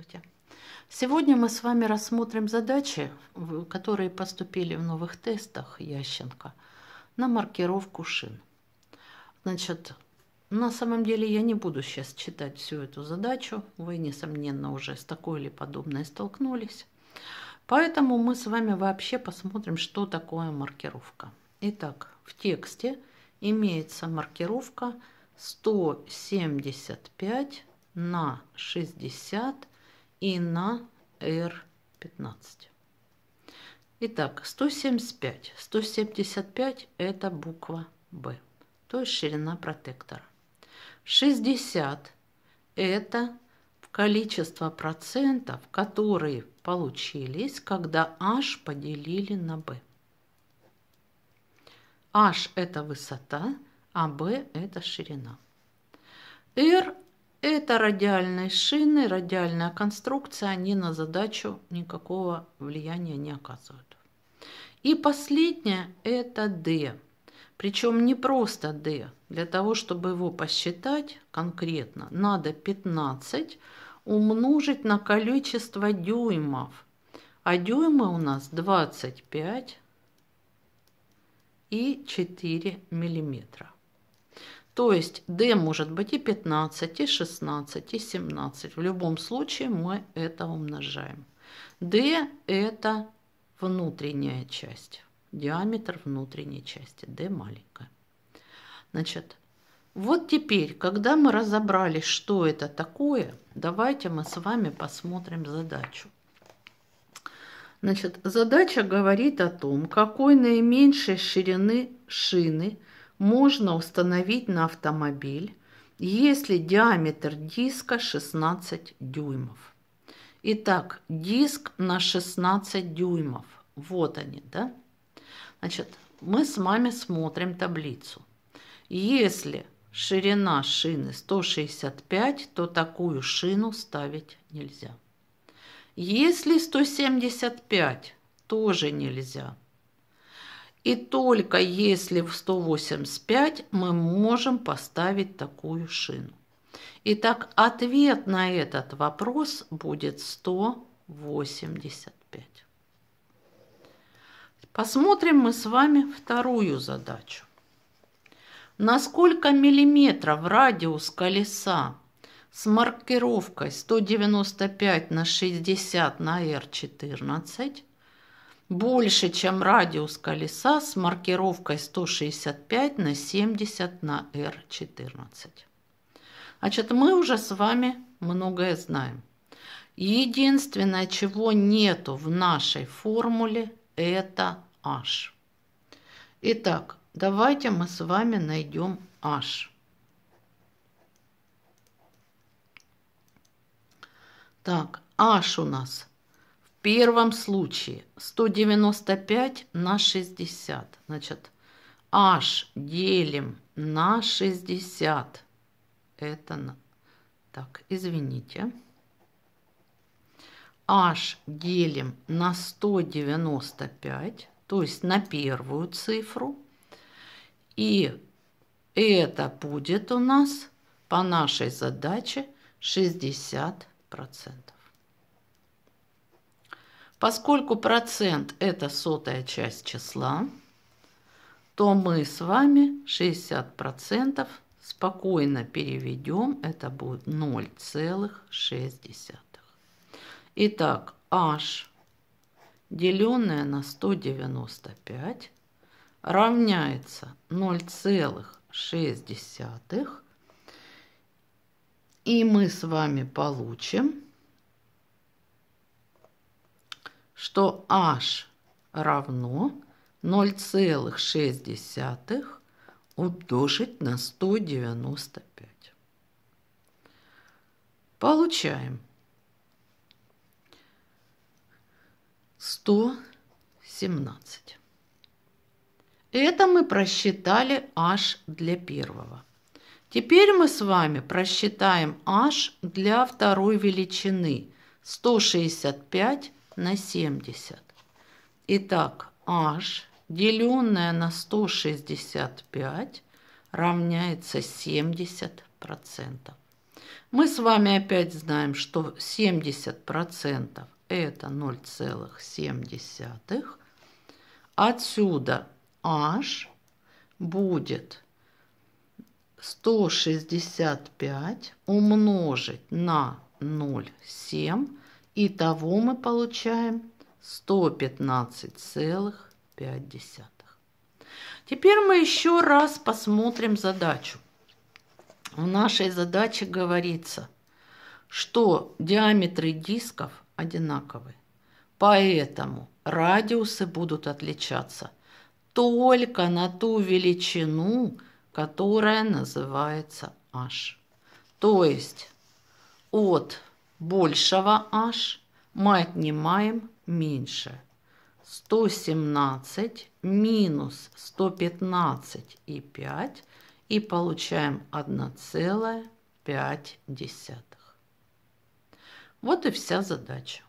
Здравствуйте! Сегодня мы с вами рассмотрим задачи, которые поступили в новых тестах Ященко на маркировку шин. Значит, на самом деле я не буду сейчас читать всю эту задачу. Вы, несомненно, уже с такой или подобной столкнулись. Поэтому мы с вами вообще посмотрим, что такое маркировка. Итак, в тексте имеется маркировка 175 на 60 и на R15. Итак, 175. 175 это буква B, то есть ширина протектора. 60 это количество процентов, которые получились, когда h поделили на b. h – это высота, а b – это ширина. r это радиальные шины, радиальная конструкция, они на задачу никакого влияния не оказывают. И последнее – это D. Причем не просто D. Для того, чтобы его посчитать конкретно, надо 15 умножить на количество дюймов. А дюймы у нас 25 и 4 миллиметра. То есть d может быть и 15, и 16, и 17. В любом случае мы это умножаем. d это внутренняя часть, диаметр внутренней части, d маленькая. Значит, вот теперь, когда мы разобрались, что это такое, давайте мы с вами посмотрим задачу. Значит, задача говорит о том, какой наименьшей ширины шины можно установить на автомобиль, если диаметр диска 16 дюймов. Итак, диск на 16 дюймов. Вот они, да? Значит, мы с вами смотрим таблицу. Если ширина шины 165, то такую шину ставить нельзя. Если 175, тоже нельзя. И только если в 185 мы можем поставить такую шину. Итак, ответ на этот вопрос будет 185. Посмотрим мы с вами вторую задачу. На сколько миллиметров радиус колеса с маркировкой 195 на 60 на R14 больше, чем радиус колеса с маркировкой 165 на 70 на R14. Значит, мы уже с вами многое знаем. Единственное, чего нету в нашей формуле, это h. Итак, давайте мы с вами найдем h. Так, h у нас первом случае 195 на 60. Значит, h делим на 60. Это на... Так, извините. h делим на 195, то есть на первую цифру. И это будет у нас по нашей задаче 60 процентов. Поскольку процент – это сотая часть числа, то мы с вами 60% спокойно переведем. Это будет 0,6. Итак, h, деленное на 195, равняется 0,6. И мы с вами получим что h равно 0,6 умножить на 195. Получаем 117. Это мы просчитали h для первого. Теперь мы с вами просчитаем h для второй величины 165 на 70. Итак, h, деленное на 165, равняется 70%. Мы с вами опять знаем, что 70% это 0,7. Отсюда h будет 165 умножить на 0,7 Итого мы получаем 115,5. Теперь мы еще раз посмотрим задачу. В нашей задаче говорится, что диаметры дисков одинаковы, поэтому радиусы будут отличаться только на ту величину, которая называется h. То есть от большего h мы отнимаем меньше. 117 минус 115 и 5 и получаем 1,5. Вот и вся задача.